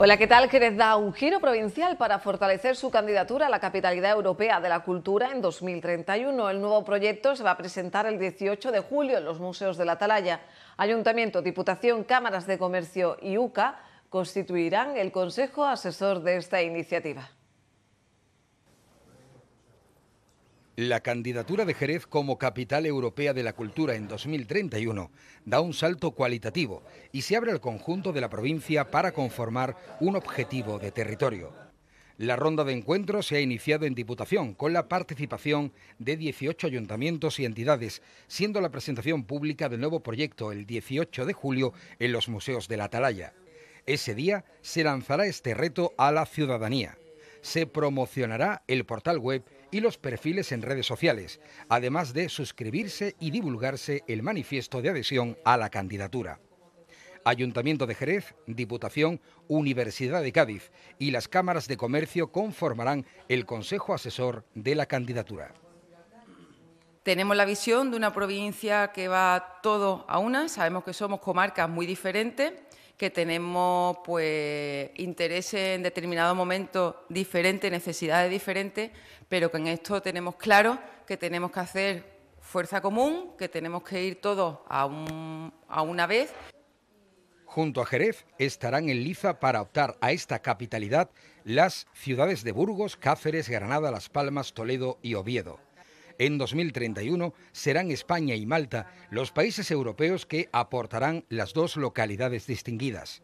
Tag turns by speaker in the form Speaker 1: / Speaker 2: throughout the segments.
Speaker 1: Hola, ¿qué tal? Jerez da un giro provincial para fortalecer su candidatura a la Capitalidad Europea de la Cultura en 2031. El nuevo proyecto se va a presentar el 18 de julio en los museos de la Atalaya. Ayuntamiento, Diputación, Cámaras de Comercio y UCA constituirán el Consejo Asesor de esta iniciativa.
Speaker 2: La candidatura de Jerez como capital europea de la cultura en 2031 da un salto cualitativo y se abre al conjunto de la provincia para conformar un objetivo de territorio. La ronda de encuentros se ha iniciado en Diputación con la participación de 18 ayuntamientos y entidades, siendo la presentación pública del nuevo proyecto el 18 de julio en los museos de la Atalaya. Ese día se lanzará este reto a la ciudadanía. Se promocionará el portal web y los perfiles en redes sociales, además de suscribirse y divulgarse el manifiesto de adhesión a la candidatura. Ayuntamiento de Jerez, Diputación, Universidad de Cádiz y las cámaras de comercio conformarán el Consejo Asesor de la candidatura.
Speaker 1: Tenemos la visión de una provincia que va todo a una, sabemos que somos comarcas muy diferentes que tenemos pues intereses en determinado momento diferentes, necesidades diferentes, pero que en esto tenemos claro que tenemos que hacer fuerza común, que tenemos que ir todos a, a una vez.
Speaker 2: Junto a Jerez estarán en liza para optar a esta capitalidad las ciudades de Burgos, Cáceres, Granada, Las Palmas, Toledo y Oviedo. En 2031 serán España y Malta los países europeos que aportarán las dos localidades distinguidas.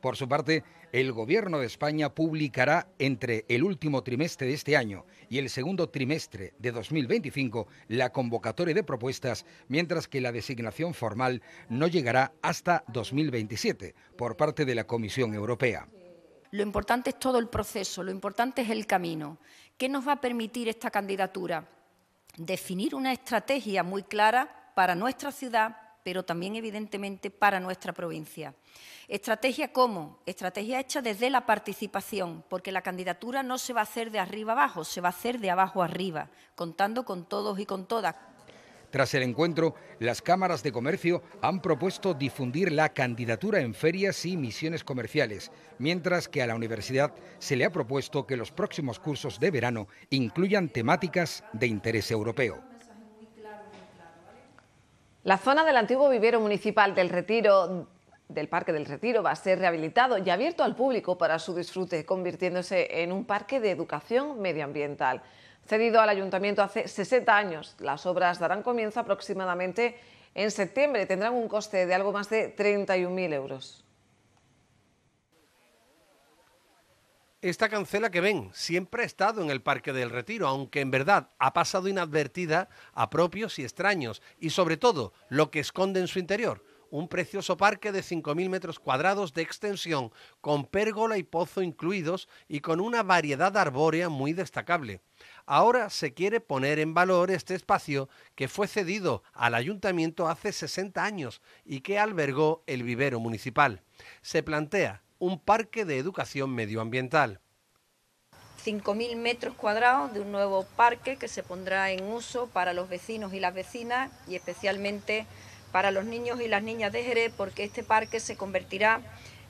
Speaker 2: Por su parte, el Gobierno de España publicará entre el último trimestre de este año y el segundo trimestre de 2025 la convocatoria de propuestas, mientras que la designación formal no llegará hasta 2027 por parte de la Comisión Europea.
Speaker 1: Lo importante es todo el proceso, lo importante es el camino. ¿Qué nos va a permitir esta candidatura? definir una estrategia muy clara para nuestra ciudad, pero también evidentemente para nuestra provincia. Estrategia cómo? Estrategia hecha desde la participación, porque la candidatura no se va a hacer de arriba abajo, se va a hacer de abajo arriba, contando con todos y con todas,
Speaker 2: tras el encuentro, las cámaras de comercio han propuesto difundir la candidatura en ferias y misiones comerciales, mientras que a la universidad se le ha propuesto que los próximos cursos de verano incluyan temáticas de interés europeo.
Speaker 1: La zona del antiguo vivero municipal del Retiro del Parque del Retiro va a ser rehabilitado y abierto al público para su disfrute, convirtiéndose en un parque de educación medioambiental cedido al ayuntamiento hace 60 años. Las obras darán comienzo aproximadamente en septiembre. Tendrán un coste de algo más de 31.000 euros.
Speaker 3: Esta cancela que ven siempre ha estado en el Parque del Retiro, aunque en verdad ha pasado inadvertida a propios y extraños, y sobre todo lo que esconde en su interior, un precioso parque de 5.000 metros cuadrados de extensión, con pérgola y pozo incluidos y con una variedad arbórea muy destacable. Ahora se quiere poner en valor este espacio que fue cedido al ayuntamiento hace 60 años y que albergó el vivero municipal. Se plantea un parque de educación medioambiental.
Speaker 1: 5.000 metros cuadrados de un nuevo parque que se pondrá en uso para los vecinos y las vecinas y especialmente para los niños y las niñas de Jerez porque este parque se convertirá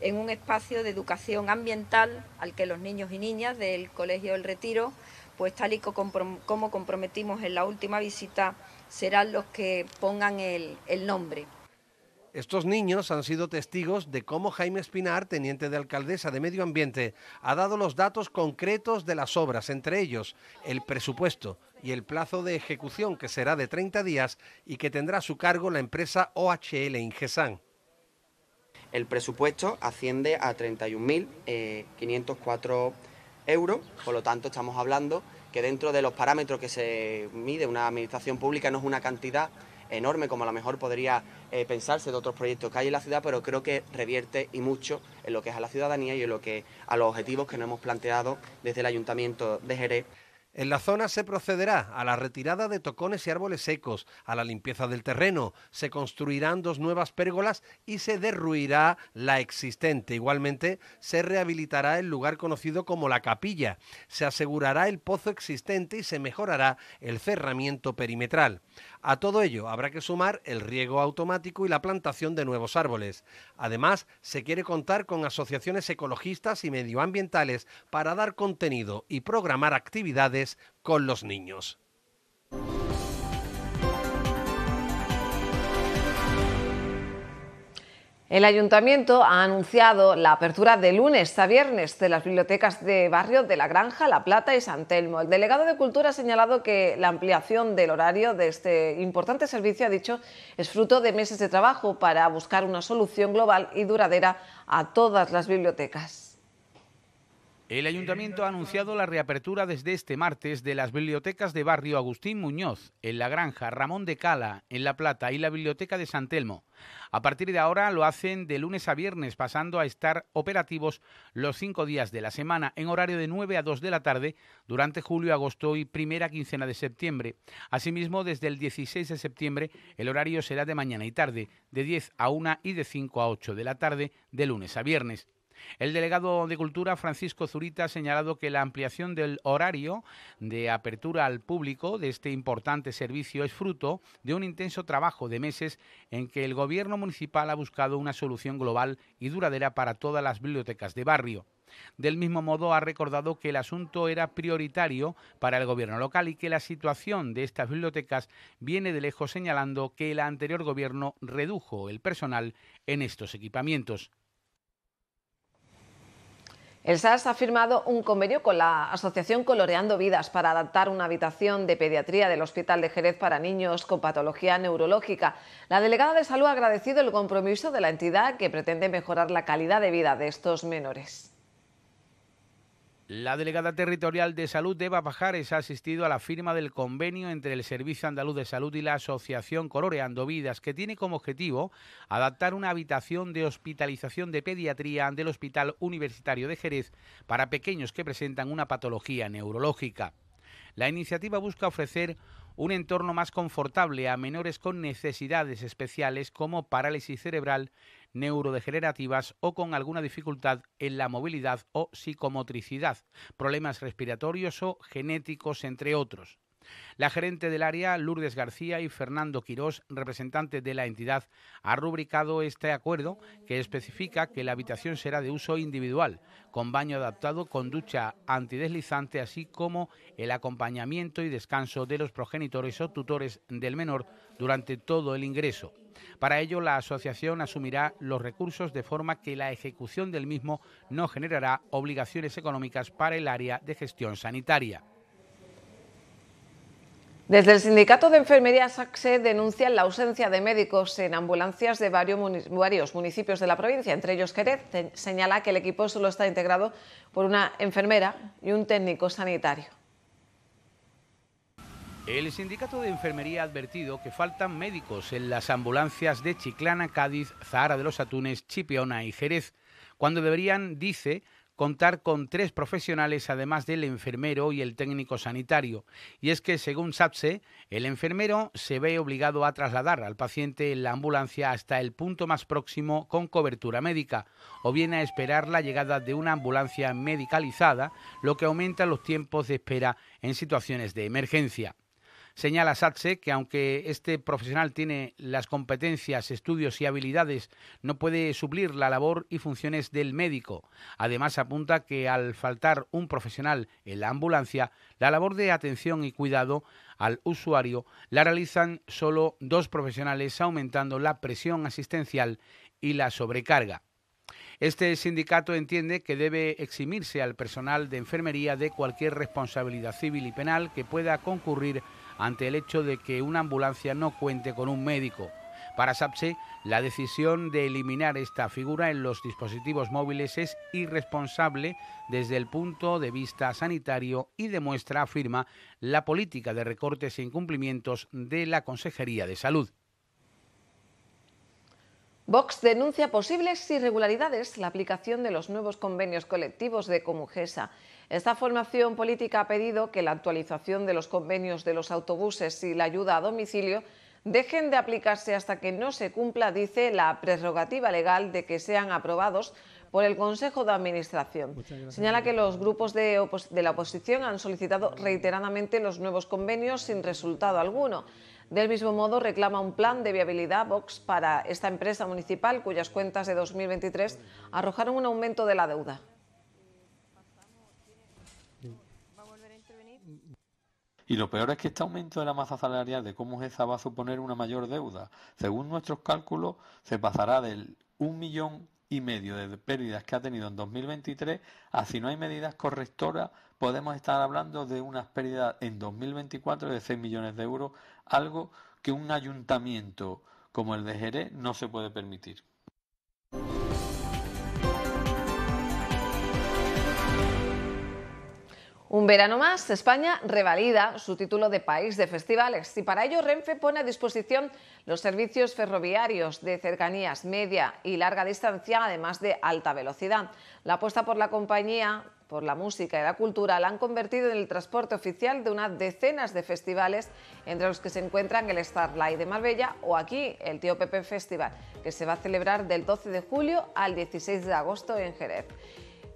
Speaker 1: en un espacio de educación ambiental al que los niños y niñas del Colegio del Retiro, pues tal y como comprometimos en la última visita, serán los que pongan el, el nombre.
Speaker 3: Estos niños han sido testigos de cómo Jaime Espinar, teniente de alcaldesa de Medio Ambiente, ha dado los datos concretos de las obras, entre ellos el presupuesto y el plazo de ejecución que será de 30 días y que tendrá a su cargo la empresa OHL Ingesan. El presupuesto asciende a 31.504 eh, euros, por lo tanto estamos hablando que dentro de los parámetros que se mide una administración pública no es una cantidad enorme como a lo mejor podría eh, pensarse de otros proyectos que hay en la ciudad, pero creo que revierte y mucho en lo que es a la ciudadanía y en lo que a los objetivos que nos hemos planteado desde el Ayuntamiento de Jerez en la zona se procederá a la retirada de tocones y árboles secos, a la limpieza del terreno, se construirán dos nuevas pérgolas y se derruirá la existente. Igualmente, se rehabilitará el lugar conocido como la capilla, se asegurará el pozo existente y se mejorará el cerramiento perimetral. A todo ello habrá que sumar el riego automático y la plantación de nuevos árboles. Además, se quiere contar con asociaciones ecologistas y medioambientales para dar contenido y programar actividades con los niños.
Speaker 1: El ayuntamiento ha anunciado la apertura de lunes a viernes de las bibliotecas de barrio de La Granja, La Plata y San Telmo. El delegado de Cultura ha señalado que la ampliación del horario de este importante servicio, ha dicho, es fruto de meses de trabajo para buscar una solución global y duradera a todas las bibliotecas.
Speaker 4: El ayuntamiento ha anunciado la reapertura desde este martes de las bibliotecas de barrio Agustín Muñoz, en La Granja, Ramón de Cala, en La Plata y la biblioteca de San Telmo. A partir de ahora lo hacen de lunes a viernes, pasando a estar operativos los cinco días de la semana en horario de 9 a 2 de la tarde durante julio, agosto y primera quincena de septiembre. Asimismo, desde el 16 de septiembre el horario será de mañana y tarde, de 10 a 1 y de 5 a 8 de la tarde, de lunes a viernes. El delegado de Cultura, Francisco Zurita, ha señalado que la ampliación del horario de apertura al público de este importante servicio es fruto de un intenso trabajo de meses en que el gobierno municipal ha buscado una solución global y duradera para todas las bibliotecas de barrio. Del mismo modo, ha recordado que el asunto era prioritario para el gobierno local y que la situación de estas bibliotecas viene de lejos señalando que el anterior gobierno redujo el personal en estos equipamientos.
Speaker 1: El SAS ha firmado un convenio con la Asociación Coloreando Vidas para adaptar una habitación de pediatría del Hospital de Jerez para niños con patología neurológica. La delegada de salud ha agradecido el compromiso de la entidad que pretende mejorar la calidad de vida de estos menores.
Speaker 4: La delegada territorial de salud de Pajares ha asistido a la firma del convenio entre el Servicio Andaluz de Salud y la Asociación Coloreando Vidas, que tiene como objetivo adaptar una habitación de hospitalización de pediatría del Hospital Universitario de Jerez para pequeños que presentan una patología neurológica. La iniciativa busca ofrecer un entorno más confortable a menores con necesidades especiales como parálisis cerebral neurodegenerativas o con alguna dificultad en la movilidad o psicomotricidad, problemas respiratorios o genéticos, entre otros. La gerente del área, Lourdes García, y Fernando Quirós, representante de la entidad, ha rubricado este acuerdo que especifica que la habitación será de uso individual, con baño adaptado, con ducha antideslizante, así como el acompañamiento y descanso de los progenitores o tutores del menor durante todo el ingreso. Para ello, la asociación asumirá los recursos de forma que la ejecución del mismo no generará obligaciones económicas para el área de gestión sanitaria.
Speaker 1: Desde el Sindicato de Enfermería SACSE denuncian la ausencia de médicos en ambulancias de varios municipios de la provincia, entre ellos Jerez. Señala que el equipo solo está integrado por una enfermera y un técnico sanitario.
Speaker 4: El sindicato de enfermería ha advertido que faltan médicos en las ambulancias de Chiclana, Cádiz, Zahara de los Atunes, Chipiona y Jerez, cuando deberían, dice, contar con tres profesionales además del enfermero y el técnico sanitario. Y es que, según SAPSE, el enfermero se ve obligado a trasladar al paciente en la ambulancia hasta el punto más próximo con cobertura médica, o bien a esperar la llegada de una ambulancia medicalizada, lo que aumenta los tiempos de espera en situaciones de emergencia. Señala Satse que aunque este profesional tiene las competencias, estudios y habilidades, no puede suplir la labor y funciones del médico. Además apunta que al faltar un profesional en la ambulancia, la labor de atención y cuidado al usuario la realizan solo dos profesionales, aumentando la presión asistencial y la sobrecarga. Este sindicato entiende que debe eximirse al personal de enfermería de cualquier responsabilidad civil y penal que pueda concurrir ante el hecho de que una ambulancia no cuente con un médico. Para SAPSE, la decisión de eliminar esta figura en los dispositivos móviles es irresponsable desde el punto de vista sanitario y demuestra, afirma, la política de recortes e incumplimientos de la Consejería de Salud.
Speaker 1: Vox denuncia posibles irregularidades en la aplicación de los nuevos convenios colectivos de Comujesa. Esta formación política ha pedido que la actualización de los convenios de los autobuses y la ayuda a domicilio dejen de aplicarse hasta que no se cumpla, dice, la prerrogativa legal de que sean aprobados por el Consejo de Administración. Señala que los grupos de, la oposición han solicitado reiteradamente los nuevos convenios sin resultado alguno. Del mismo modo, reclama un plan de viabilidad Vox para esta empresa municipal cuyas cuentas de 2023 arrojaron un aumento de la deuda.
Speaker 3: Y lo peor es que este aumento de la masa salarial de cómo esa, va a suponer una mayor deuda. Según nuestros cálculos, se pasará del un millón y medio de pérdidas que ha tenido en 2023 a si no hay medidas correctoras, podemos estar hablando de unas pérdidas en 2024 de 6 millones de euros, algo que un ayuntamiento como el de Jerez no se puede permitir.
Speaker 1: Un verano más, España revalida su título de país de festivales y para ello Renfe pone a disposición los servicios ferroviarios de cercanías media y larga distancia, además de alta velocidad. La apuesta por la compañía, por la música y la cultura la han convertido en el transporte oficial de unas decenas de festivales, entre los que se encuentran el Starlight de Marbella o aquí el Tío Pepe Festival, que se va a celebrar del 12 de julio al 16 de agosto en Jerez.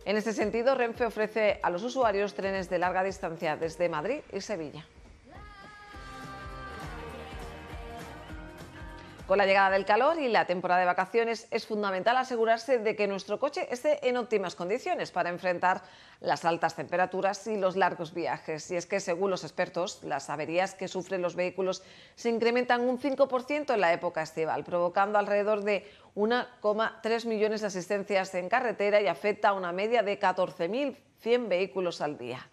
Speaker 1: En este sentido, Renfe ofrece a los usuarios trenes de larga distancia desde Madrid y Sevilla. Con la llegada del calor y la temporada de vacaciones es fundamental asegurarse de que nuestro coche esté en óptimas condiciones para enfrentar las altas temperaturas y los largos viajes. Y es que, según los expertos, las averías que sufren los vehículos se incrementan un 5% en la época estival, provocando alrededor de 1,3 millones de asistencias en carretera y afecta a una media de 14.100 vehículos al día.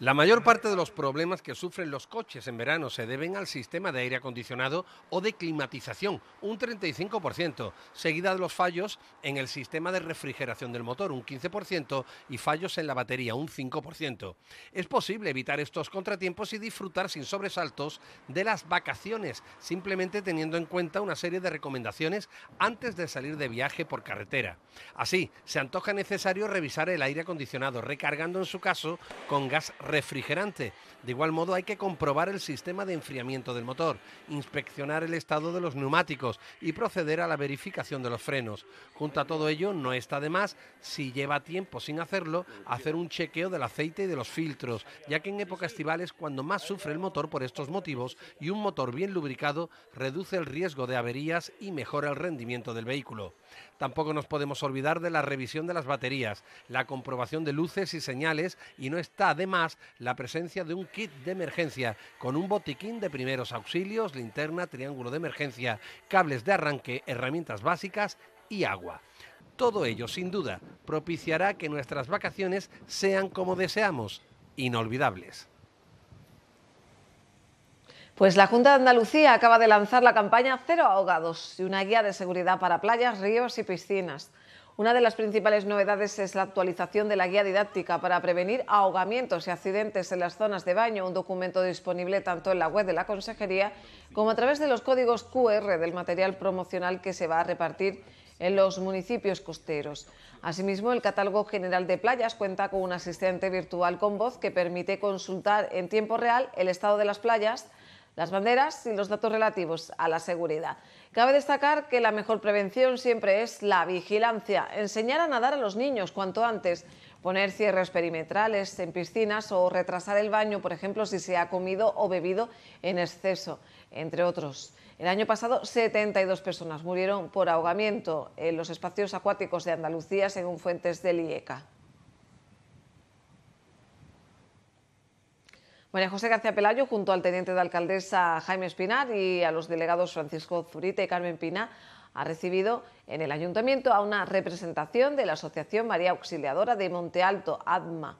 Speaker 3: La mayor parte de los problemas que sufren los coches en verano se deben al sistema de aire acondicionado o de climatización, un 35%, seguida de los fallos en el sistema de refrigeración del motor, un 15%, y fallos en la batería, un 5%. Es posible evitar estos contratiempos y disfrutar sin sobresaltos de las vacaciones, simplemente teniendo en cuenta una serie de recomendaciones antes de salir de viaje por carretera. Así, se antoja necesario revisar el aire acondicionado, recargando en su caso con gas refrigerante. De igual modo hay que comprobar el sistema de enfriamiento del motor, inspeccionar el estado de los neumáticos y proceder a la verificación de los frenos. Junto a todo ello, no está de más, si lleva tiempo sin hacerlo, hacer un chequeo del aceite y de los filtros, ya que en época estivales... cuando más sufre el motor por estos motivos y un motor bien lubricado reduce el riesgo de averías y mejora el rendimiento del vehículo. Tampoco nos podemos olvidar de la revisión de las baterías, la comprobación de luces y señales y no está de más la presencia de un kit de emergencia con un botiquín de primeros auxilios, linterna, triángulo de emergencia, cables de arranque, herramientas básicas y agua. Todo ello, sin duda, propiciará que nuestras vacaciones sean como deseamos, inolvidables.
Speaker 1: Pues la Junta de Andalucía acaba de lanzar la campaña Cero Ahogados y una guía de seguridad para playas, ríos y piscinas. Una de las principales novedades es la actualización de la guía didáctica para prevenir ahogamientos y accidentes en las zonas de baño, un documento disponible tanto en la web de la Consejería como a través de los códigos QR del material promocional que se va a repartir en los municipios costeros. Asimismo, el catálogo general de playas cuenta con un asistente virtual con voz que permite consultar en tiempo real el estado de las playas, las banderas y los datos relativos a la seguridad. Cabe destacar que la mejor prevención siempre es la vigilancia, enseñar a nadar a los niños cuanto antes, poner cierres perimetrales en piscinas o retrasar el baño, por ejemplo, si se ha comido o bebido en exceso, entre otros. El año pasado, 72 personas murieron por ahogamiento en los espacios acuáticos de Andalucía, según fuentes del IECA. María José García Pelayo, junto al teniente de alcaldesa Jaime Espinar y a los delegados Francisco Zurita y Carmen Pina, ha recibido en el ayuntamiento a una representación de la Asociación María Auxiliadora de Monte Alto, ADMA.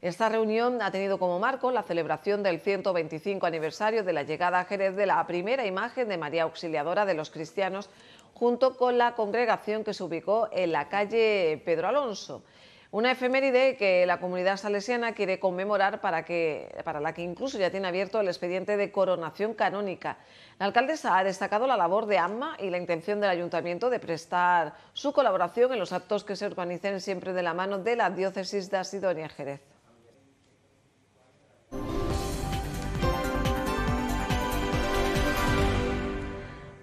Speaker 1: Esta reunión ha tenido como marco la celebración del 125 aniversario de la llegada a Jerez de la primera imagen de María Auxiliadora de los Cristianos, junto con la congregación que se ubicó en la calle Pedro Alonso. Una efeméride que la comunidad salesiana quiere conmemorar para, que, para la que incluso ya tiene abierto el expediente de coronación canónica. La alcaldesa ha destacado la labor de AMMA y la intención del ayuntamiento de prestar su colaboración en los actos que se organicen siempre de la mano de la diócesis de Asidonia Jerez.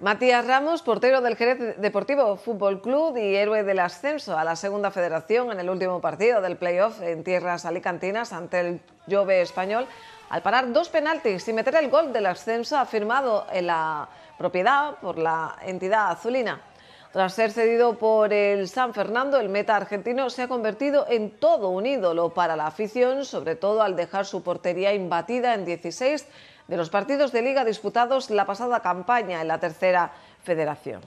Speaker 1: Matías Ramos, portero del Jerez Deportivo Fútbol Club y héroe del ascenso a la Segunda Federación en el último partido del playoff en tierras alicantinas ante el Jove español, al parar dos penaltis y meter el gol del ascenso firmado en la propiedad por la entidad azulina. Tras ser cedido por el San Fernando, el meta argentino se ha convertido en todo un ídolo para la afición, sobre todo al dejar su portería imbatida en 16 de los partidos de liga disputados la pasada campaña en la tercera federación.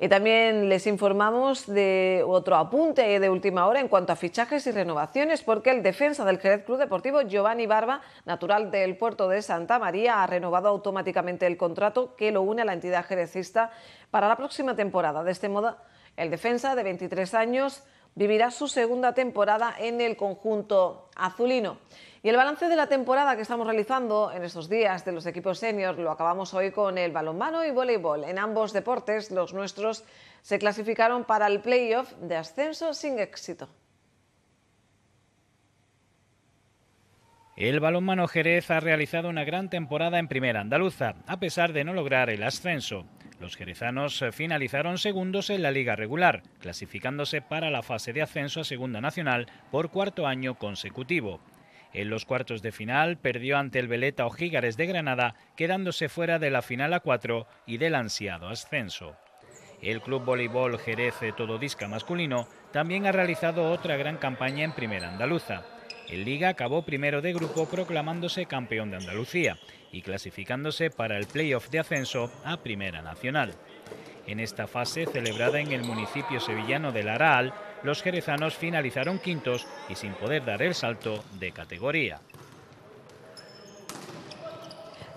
Speaker 1: Y también les informamos de otro apunte de última hora en cuanto a fichajes y renovaciones, porque el defensa del Jerez Club Deportivo, Giovanni Barba, natural del puerto de Santa María, ha renovado automáticamente el contrato que lo une a la entidad jerezista para la próxima temporada. De este modo, el defensa de 23 años vivirá su segunda temporada en el conjunto azulino. Y el balance de la temporada que estamos realizando en estos días de los equipos senior lo acabamos hoy con el balonmano y voleibol. En ambos deportes los nuestros se clasificaron para el playoff de ascenso sin éxito.
Speaker 5: El balonmano Jerez ha realizado una gran temporada en primera andaluza, a pesar de no lograr el ascenso. Los jerezanos eh, finalizaron segundos en la liga regular, clasificándose para la fase de ascenso a Segunda Nacional por cuarto año consecutivo. En los cuartos de final perdió ante el Veleta Ojígares de Granada, quedándose fuera de la final a cuatro y del ansiado ascenso. El Club Voleibol Jerez eh, Tododisca Masculino también ha realizado otra gran campaña en Primera Andaluza. El Liga acabó primero de grupo proclamándose campeón de Andalucía y clasificándose para el playoff de ascenso a Primera Nacional. En esta fase, celebrada en el municipio sevillano de Laraal, los jerezanos finalizaron quintos y sin poder dar el salto de categoría.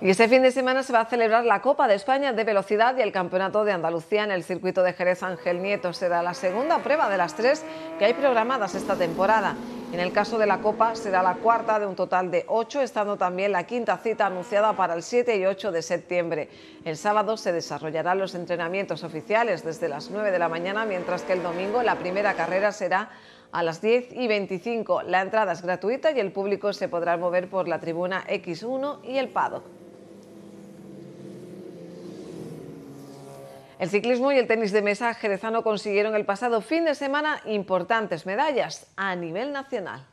Speaker 1: Y este fin de semana se va a celebrar la Copa de España de Velocidad y el Campeonato de Andalucía en el circuito de Jerez Ángel Nieto. Será la segunda prueba de las tres que hay programadas esta temporada. En el caso de la Copa será la cuarta de un total de ocho, estando también la quinta cita anunciada para el 7 y 8 de septiembre. El sábado se desarrollarán los entrenamientos oficiales desde las 9 de la mañana, mientras que el domingo la primera carrera será a las 10 y 25. La entrada es gratuita y el público se podrá mover por la tribuna X1 y el PADO. El ciclismo y el tenis de mesa jerezano consiguieron el pasado fin de semana importantes medallas a nivel nacional.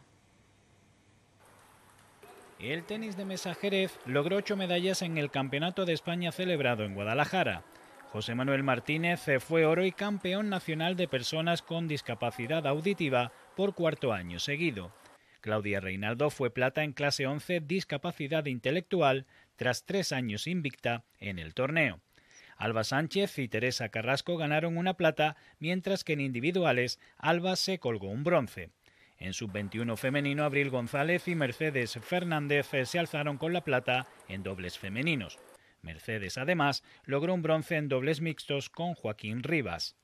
Speaker 5: El tenis de mesa Jerez logró ocho medallas en el Campeonato de España celebrado en Guadalajara. José Manuel Martínez fue oro y campeón nacional de personas con discapacidad auditiva por cuarto año seguido. Claudia Reinaldo fue plata en clase 11 discapacidad intelectual tras tres años invicta en el torneo. Alba Sánchez y Teresa Carrasco ganaron una plata, mientras que en individuales Alba se colgó un bronce. En sub-21 femenino, Abril González y Mercedes Fernández se alzaron con la plata en dobles femeninos. Mercedes, además, logró un bronce en dobles mixtos con Joaquín Rivas.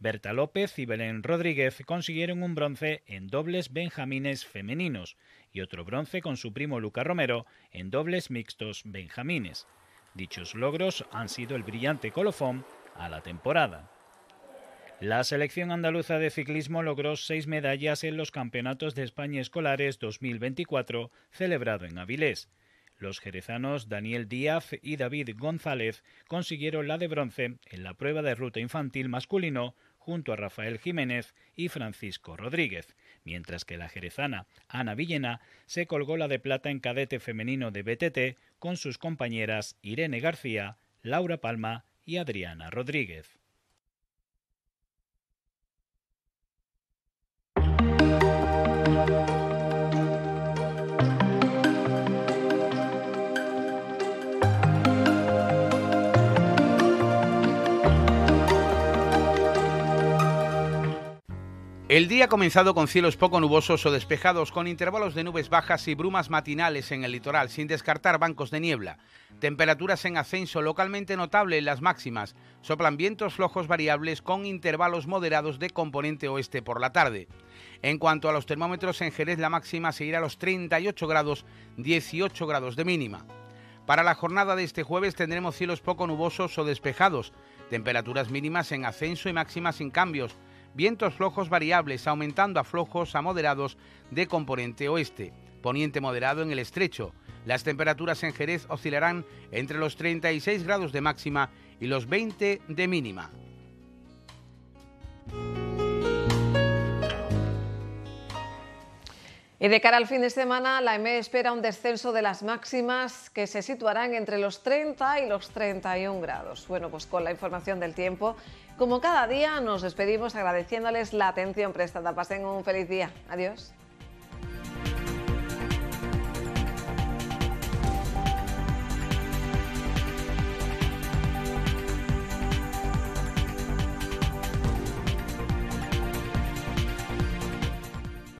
Speaker 5: Berta López y Belén Rodríguez consiguieron un bronce en dobles benjamines femeninos y otro bronce con su primo Luca Romero en dobles mixtos benjamines. Dichos logros han sido el brillante colofón a la temporada. La selección andaluza de ciclismo logró seis medallas en los Campeonatos de España Escolares 2024 celebrado en Avilés. Los jerezanos Daniel Díaz y David González consiguieron la de bronce en la prueba de ruta infantil masculino junto a Rafael Jiménez y Francisco Rodríguez mientras que la jerezana Ana Villena se colgó la de plata en cadete femenino de BTT con sus compañeras Irene García, Laura Palma y Adriana Rodríguez.
Speaker 4: El día ha comenzado con cielos poco nubosos o despejados, con intervalos de nubes bajas y brumas matinales en el litoral, sin descartar bancos de niebla. Temperaturas en ascenso localmente notable en las máximas. Soplan vientos flojos variables con intervalos moderados de componente oeste por la tarde. En cuanto a los termómetros, en Jerez la máxima seguirá a los 38 grados, 18 grados de mínima. Para la jornada de este jueves tendremos cielos poco nubosos o despejados, temperaturas mínimas en ascenso y máximas sin cambios vientos flojos variables aumentando a flojos a moderados de componente oeste, poniente moderado en el estrecho. Las temperaturas en Jerez oscilarán entre los 36 grados de máxima y los 20 de mínima.
Speaker 1: Y de cara al fin de semana, la EME espera un descenso de las máximas que se situarán entre los 30 y los 31 grados. Bueno, pues con la información del tiempo como cada día, nos despedimos agradeciéndoles la atención prestada. Pasen un feliz día. Adiós.